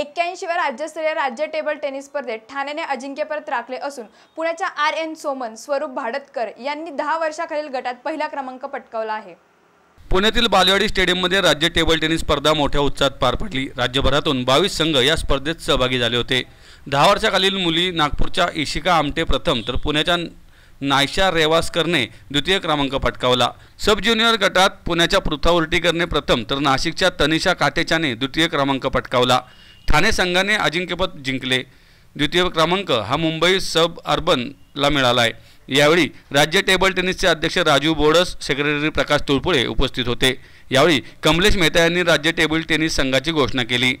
एक्क्याऐंशीव्या राज्यस्तरीय राज्य table tennis स्पर्धेत ठाण्याने अजिंक्यपद राखले असून पुण्याच्या आर एन सोमन स्वरूप भाडतकर यांनी दहा वर्षाखालील गटात पहिला क्रमांक पटकावला आहे पुण्यातील बालेवाडी स्टेडियममध्ये राज्य टेबल टेनिस स्पर्धा मोठ्या उत्साहात पार पडली राज्यभरातून बावीस संघ या स्पर्धेत सहभागी झाले होते दहा वर्षाखालील मुली नागपूरच्या इशिका आमटे प्रथम तर पुण्याच्या नायशा रेवासकरने द्वितीय क्रमांक पटकावला सब ज्युनियर गटात पुण्याच्या पृथा उर्टीकरने प्रथम तर नाशिकच्या तनिषा काटेच्याने द्वितीय क्रमांक पटकावला ठाणे संघाने अजिंक्यपद जिंकले द्वितीय क्रमांक हा मुंबई सब अर्बनला मिळाला आहे यावेळी राज्य टेबल टेनिसचे अध्यक्ष राजू बोडस सेक्रेटरी प्रकाश तुळपुळे उपस्थित होते यावेळी कमलेश मेहता यांनी राज्य टेबल टेनिस संघाची घोषणा केली